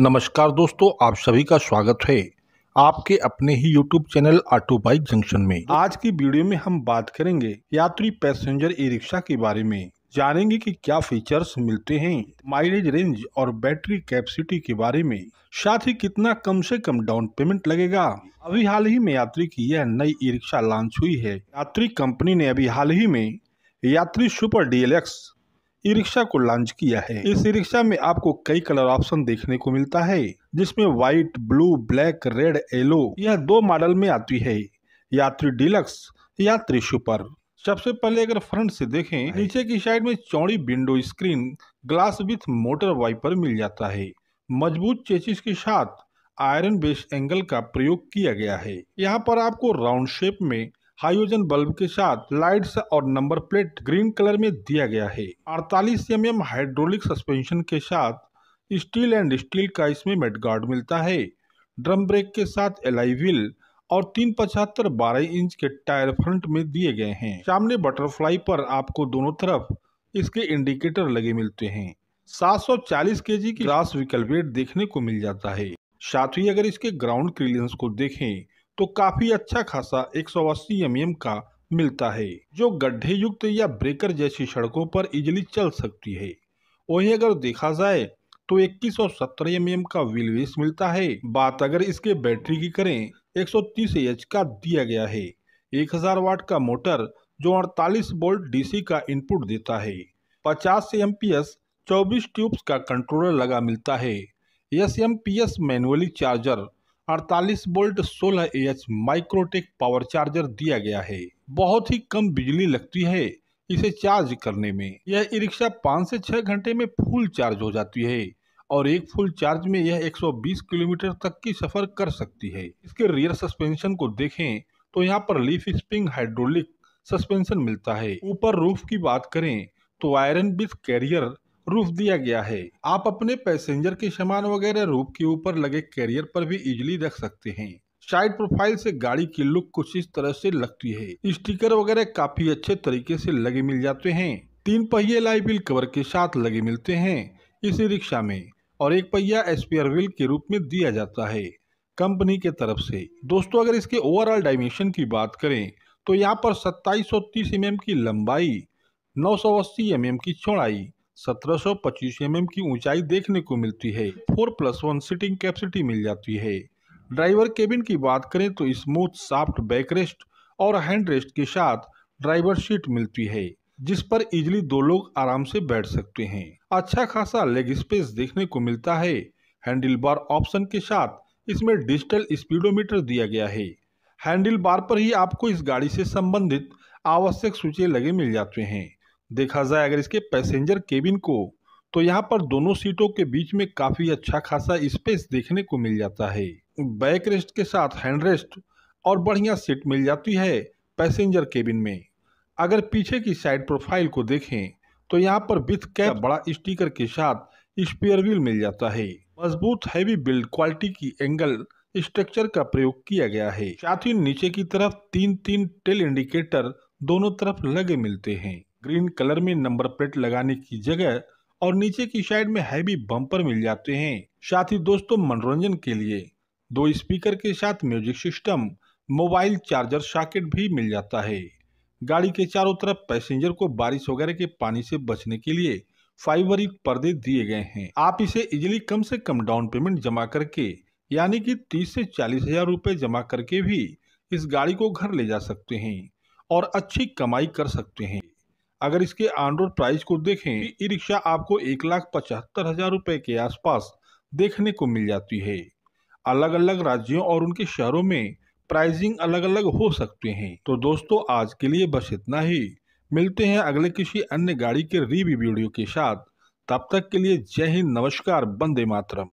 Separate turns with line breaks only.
नमस्कार दोस्तों आप सभी का स्वागत है आपके अपने ही YouTube channel auto bike junction में आज की वीडियो में हम बात करेंगे यात्री पैसेंजर ई रिक्शा के बारे में जानेंगे कि क्या फीचर्स मिलते हैं माइलेज रेंज और बैटरी कैपेसिटी के बारे में साथ ही कितना कम से कम डाउन पेमेंट लगेगा अभी हाल ही में यात्री की यह नई ई रिक्शा लॉन्च हुई है यात्री कंपनी ने अभी हाल ही में Yatri super D E rickshaw को लॉन्च किया है इस ई रिक्शा में आपको कई कलर ऑप्शन देखने को मिलता है जिसमें white blue black red yellow यह दो मॉडल में आती है यात्री डिलक्स यात्री सुपर सबसे पहले अगर फ्रंट से देखें हाँ नीचे की साइड में चौड़ी window screen glass with motor wiper मिल जाता है मजबूत चेचिस के साथ आयरन बेस एंगल का प्रयोग किया गया है यहाँ पर आपको राउंड शेप में हाइड्रोजन बल्ब के साथ लाइट्स और नंबर प्लेट ग्रीन कलर में दिया गया है अड़तालीस एम एम हाइड्रोलिक सस्पेंशन के साथ स्टील एंड स्टील का इसमें मेडगार्ड मिलता है ड्रम ब्रेक के साथ एलाई व्हील और तीन पचहत्तर बारह इंच के टायर फ्रंट में दिए गए हैं सामने बटरफ्लाई पर आपको दोनों तरफ इसके इंडिकेटर लगे मिलते हैं 740 जी की ग्रास विकल्प वेट देखने को मिल जाता है साथ ही अगर इसके ग्राउंड क्लियरेंस को देखें तो काफी अच्छा खासा एक सौ mm का मिलता है जो गड्ढे युक्त या ब्रेकर जैसी सड़कों पर इजिली चल सकती है वहीं अगर देखा जाए तो 2170 एम का व्हील मिलता है बात अगर इसके बैटरी की करें 130 एच का दिया गया है 1000 वाट का मोटर जो 48 बोल्ट डीसी का इनपुट देता है 50 एम पी एस चौबीस ट्यूब्स का कंट्रोलर लगा मिलता है S M P S manually charger अड़तालीस volt 16 H Microtek power charger दिया गया है बहुत ही कम बिजली लगती है इसे चार्ज करने में यह ई रिक्शा पाँच से छः घंटे में फुल चार्ज हो जाती है और एक फुल चार्ज में यह 120 किलोमीटर तक की सफर कर सकती है इसके रियर सस्पेंशन को देखें तो यहाँ पर लीफ स्प्रिंग हाइड्रोलिक सस्पेंशन मिलता है ऊपर रूफ की बात करें तो आयरन बिथ कैरियर रूफ दिया गया है आप अपने पैसेंजर के सामान वगैरह रूफ के ऊपर लगे कैरियर पर भी इजिली रख सकते हैं साइड प्रोफाइल से गाड़ी की लुक कुछ इस तरह से लगती है स्टिकर वगैरह काफी अच्छे तरीके से लगे मिल जाते हैं तीन पहिए लाइव व्हील कवर के साथ लगे मिलते हैं इसी रिक्शा में और एक पहिया स्पेयर व्हील के रूप में दिया जाता है कंपनी के तरफ से दोस्तों अगर इसके ओवरऑल डायमेंशन की बात करें तो यहाँ पर सत्ताईस सौ mm की लंबाई नौ सौ mm की चौड़ाई 1725 सौ mm की ऊंचाई देखने को मिलती है four plus one seating capacity मिल जाती है ड्राइवर केबिन की बात करें तो स्मूथ सॉफ्ट बैकरेस्ट और हैंड रेस्ट के साथ ड्राइवर सीट मिलती है जिस पर इजिली दो लोग आराम से बैठ सकते हैं अच्छा खासा लेग स्पेस देखने को मिलता है हैंडल बार ऑप्शन के साथ इसमें डिजिटल स्पीडोमीटर दिया गया है हैंडल बार पर ही आपको इस गाड़ी से संबंधित आवश्यक सूचे लगे मिल जाते हैं देखा जाए अगर इसके पैसेंजर केबिन को तो यहाँ पर दोनों सीटों के बीच में काफ़ी अच्छा खासा स्पेस देखने को मिल जाता है बैक रेस्ट के साथ हैंड रेस्ट और बढ़िया सीट मिल जाती है पैसेंजर केबिन में अगर पीछे की साइड प्रोफाइल को देखें तो यहाँ पर विथ कैप बड़ा स्टीकर के साथ स्पेयर व्हील मिल जाता है मजबूत हैवी बिल्ड क्वालिटी की एंगल स्ट्रक्चर का प्रयोग किया गया है साथ ही नीचे की तरफ तीन तीन टेल इंडिकेटर दोनों तरफ लगे मिलते हैं ग्रीन कलर में नंबर प्लेट लगाने की जगह और नीचे की साइड में हैवी बम्पर मिल जाते हैं साथ ही दोस्तों मनोरंजन के लिए दो स्पीकर के साथ music system mobile charger socket भी मिल जाता है गाड़ी के चारों तरफ पैसेंजर को बारिश वगैरह के पानी से बचने के लिए फाइबरिक पर्दे दिए गए हैं आप इसे इजिली कम से कम डाउन पेमेंट जमा करके यानी कि तीस से चालीस हजार रूपए जमा करके भी इस गाड़ी को घर ले जा सकते हैं और अच्छी कमाई कर सकते हैं अगर इसके ऑन रोड प्राइस को देखें तो ई रिक्शा आपको एक लाख पचहत्तर हजार रुपए के आसपास देखने को मिल जाती है अलग अलग राज्यों और उनके शहरों में प्राइसिंग अलग अलग हो सकते हैं तो दोस्तों आज के लिए बस इतना ही मिलते हैं अगले किसी अन्य गाड़ी के रिव्यू वीडियो के साथ तब तक के लिए जय हिंद नमस्कार बंदे मातरम